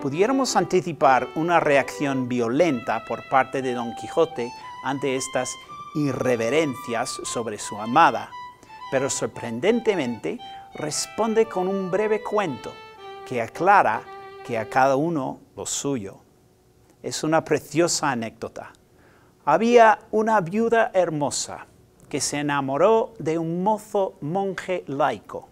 pudiéramos anticipar una reacción violenta por parte de Don Quijote ante estas irreverencias sobre su amada, pero sorprendentemente responde con un breve cuento que aclara que a cada uno lo suyo. Es una preciosa anécdota. Había una viuda hermosa que se enamoró de un mozo monje laico.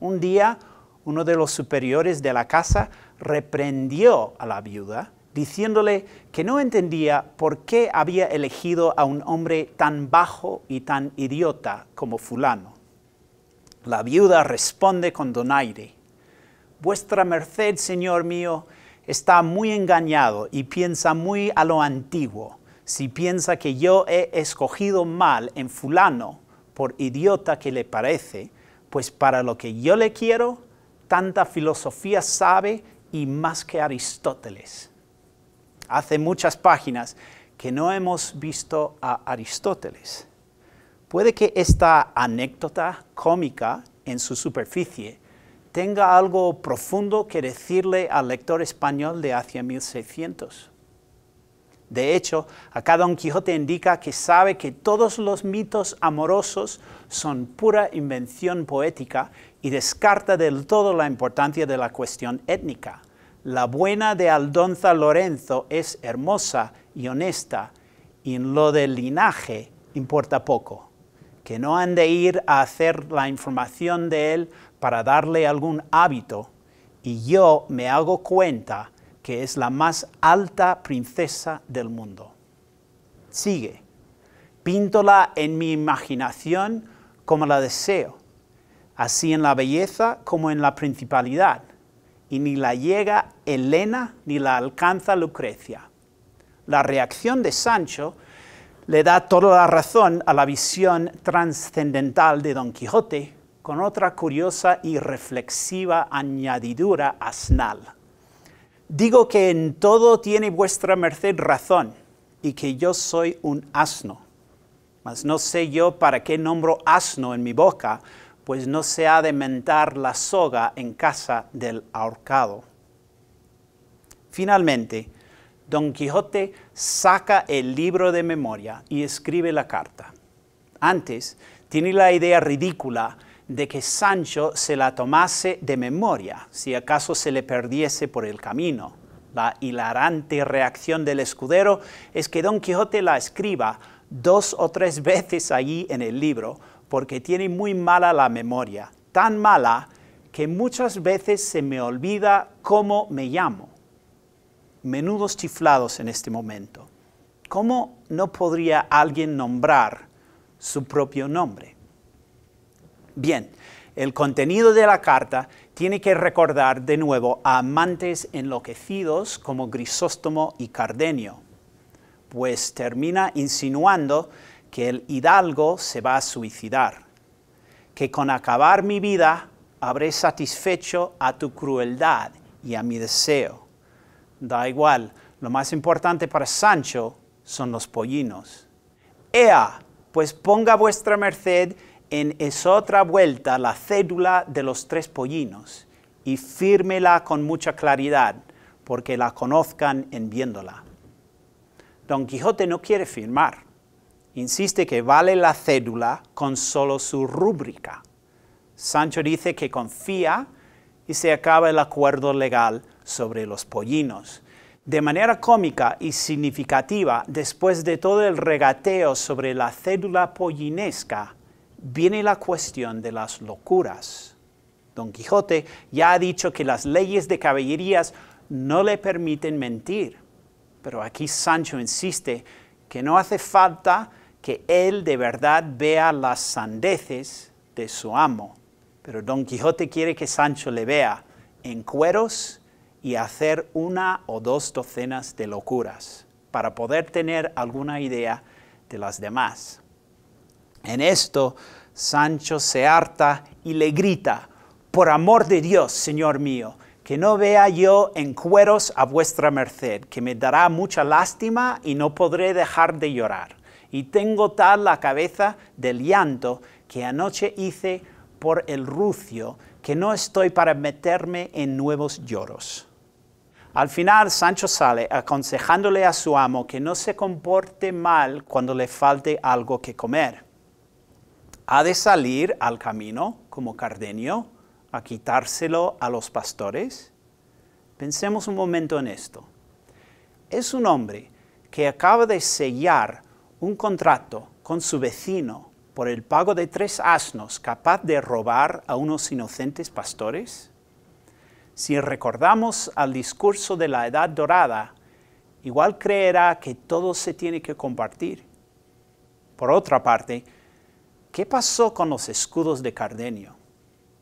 Un día uno de los superiores de la casa, reprendió a la viuda, diciéndole que no entendía por qué había elegido a un hombre tan bajo y tan idiota como fulano. La viuda responde con donaire, Vuestra merced, señor mío, está muy engañado y piensa muy a lo antiguo, si piensa que yo he escogido mal en fulano, por idiota que le parece, pues para lo que yo le quiero, tanta filosofía sabe y más que Aristóteles. Hace muchas páginas que no hemos visto a Aristóteles. Puede que esta anécdota cómica en su superficie tenga algo profundo que decirle al lector español de hacia 1600. De hecho, acá Don Quijote indica que sabe que todos los mitos amorosos son pura invención poética y descarta del todo la importancia de la cuestión étnica. La buena de Aldonza Lorenzo es hermosa y honesta, y en lo del linaje importa poco. Que no han de ir a hacer la información de él para darle algún hábito, y yo me hago cuenta que es la más alta princesa del mundo. Sigue. Píntola en mi imaginación como la deseo así en la belleza como en la principalidad, y ni la llega Elena ni la alcanza Lucrecia. La reacción de Sancho le da toda la razón a la visión trascendental de Don Quijote, con otra curiosa y reflexiva añadidura asnal. Digo que en todo tiene vuestra merced razón, y que yo soy un asno. Mas no sé yo para qué nombro asno en mi boca, pues no se ha de mentar la soga en casa del ahorcado. Finalmente, Don Quijote saca el libro de memoria y escribe la carta. Antes, tiene la idea ridícula de que Sancho se la tomase de memoria, si acaso se le perdiese por el camino. La hilarante reacción del escudero es que Don Quijote la escriba dos o tres veces allí en el libro, porque tiene muy mala la memoria, tan mala que muchas veces se me olvida cómo me llamo. Menudos chiflados en este momento. ¿Cómo no podría alguien nombrar su propio nombre? Bien, el contenido de la carta tiene que recordar de nuevo a amantes enloquecidos como Grisóstomo y Cardenio, pues termina insinuando que el hidalgo se va a suicidar, que con acabar mi vida habré satisfecho a tu crueldad y a mi deseo. Da igual, lo más importante para Sancho son los pollinos. Ea, pues ponga vuestra merced en otra vuelta la cédula de los tres pollinos y fírmela con mucha claridad, porque la conozcan en viéndola. Don Quijote no quiere firmar insiste que vale la cédula con solo su rúbrica. Sancho dice que confía y se acaba el acuerdo legal sobre los pollinos. De manera cómica y significativa, después de todo el regateo sobre la cédula pollinesca, viene la cuestión de las locuras. Don Quijote ya ha dicho que las leyes de caballerías no le permiten mentir, pero aquí Sancho insiste que no hace falta que él de verdad vea las sandeces de su amo. Pero Don Quijote quiere que Sancho le vea en cueros y hacer una o dos docenas de locuras para poder tener alguna idea de las demás. En esto Sancho se harta y le grita, por amor de Dios, Señor mío, que no vea yo en cueros a vuestra merced, que me dará mucha lástima y no podré dejar de llorar y tengo tal la cabeza del llanto que anoche hice por el rucio que no estoy para meterme en nuevos lloros. Al final Sancho sale aconsejándole a su amo que no se comporte mal cuando le falte algo que comer. Ha de salir al camino como Cardenio a quitárselo a los pastores. Pensemos un momento en esto. Es un hombre que acaba de sellar un contrato con su vecino por el pago de tres asnos capaz de robar a unos inocentes pastores? Si recordamos al discurso de la Edad Dorada, igual creerá que todo se tiene que compartir. Por otra parte, ¿qué pasó con los escudos de Cardenio?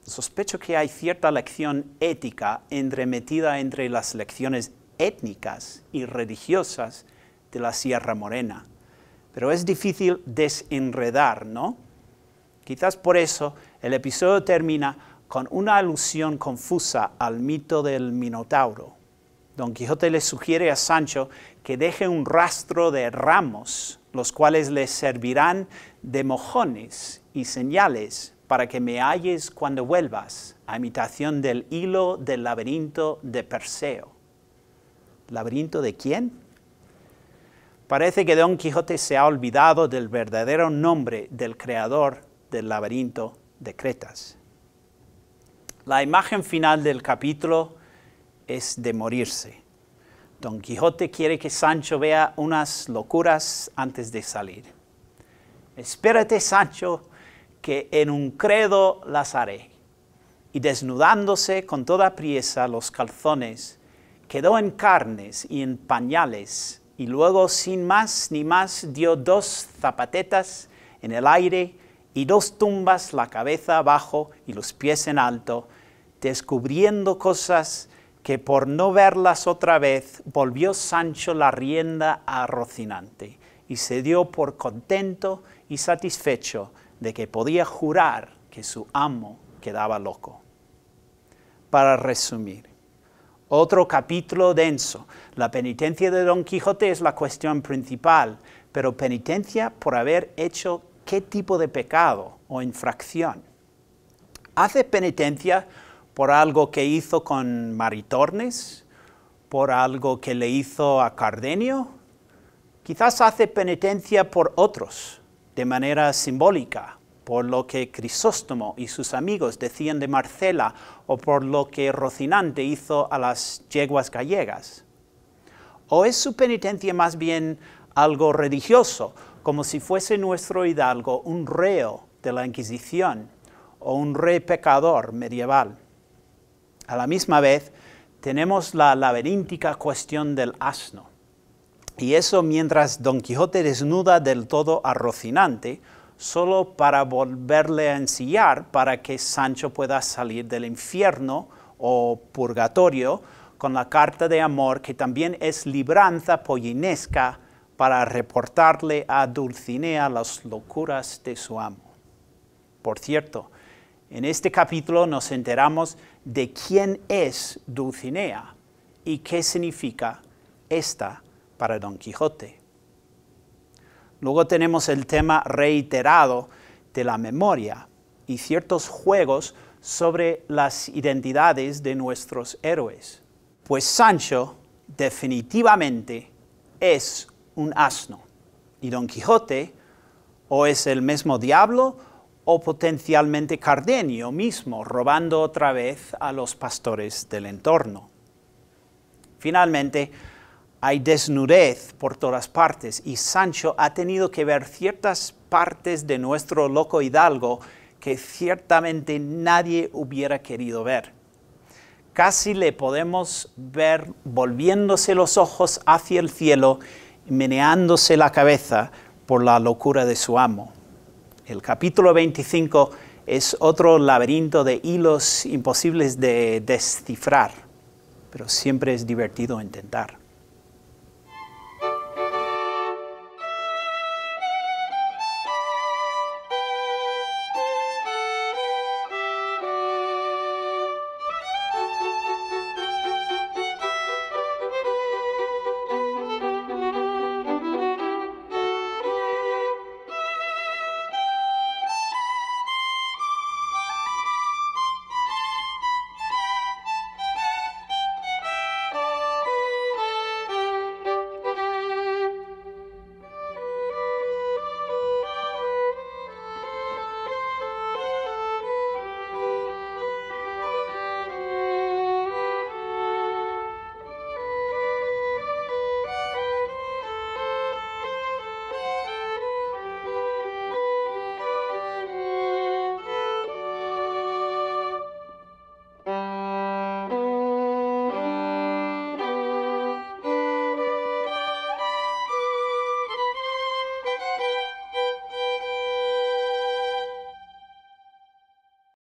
Sospecho que hay cierta lección ética entremetida entre las lecciones étnicas y religiosas de la Sierra Morena pero es difícil desenredar, ¿no? Quizás por eso el episodio termina con una alusión confusa al mito del Minotauro. Don Quijote le sugiere a Sancho que deje un rastro de ramos, los cuales le servirán de mojones y señales para que me halles cuando vuelvas, a imitación del hilo del laberinto de Perseo. ¿Laberinto de quién? Parece que Don Quijote se ha olvidado del verdadero nombre del creador del laberinto de Cretas. La imagen final del capítulo es de morirse. Don Quijote quiere que Sancho vea unas locuras antes de salir. Espérate, Sancho, que en un credo las haré. Y desnudándose con toda priesa los calzones, quedó en carnes y en pañales y luego sin más ni más dio dos zapatetas en el aire y dos tumbas la cabeza abajo y los pies en alto, descubriendo cosas que por no verlas otra vez volvió Sancho la rienda a Rocinante y se dio por contento y satisfecho de que podía jurar que su amo quedaba loco. Para resumir, otro capítulo denso. La penitencia de Don Quijote es la cuestión principal, pero penitencia por haber hecho qué tipo de pecado o infracción. Hace penitencia por algo que hizo con Maritornes, por algo que le hizo a Cardenio. Quizás hace penitencia por otros, de manera simbólica por lo que Crisóstomo y sus amigos decían de Marcela o por lo que Rocinante hizo a las yeguas gallegas? ¿O es su penitencia más bien algo religioso, como si fuese nuestro hidalgo un reo de la Inquisición o un rey pecador medieval? A la misma vez, tenemos la laberíntica cuestión del asno. Y eso mientras Don Quijote desnuda del todo a Rocinante, solo para volverle a ensillar para que Sancho pueda salir del infierno o purgatorio con la carta de amor que también es libranza pollinesca para reportarle a Dulcinea las locuras de su amo. Por cierto, en este capítulo nos enteramos de quién es Dulcinea y qué significa esta para Don Quijote. Luego tenemos el tema reiterado de la memoria y ciertos juegos sobre las identidades de nuestros héroes. Pues Sancho definitivamente es un asno y Don Quijote o es el mismo diablo o potencialmente Cardenio mismo, robando otra vez a los pastores del entorno. Finalmente, hay desnudez por todas partes y Sancho ha tenido que ver ciertas partes de nuestro loco hidalgo que ciertamente nadie hubiera querido ver. Casi le podemos ver volviéndose los ojos hacia el cielo y meneándose la cabeza por la locura de su amo. El capítulo 25 es otro laberinto de hilos imposibles de descifrar, pero siempre es divertido intentar.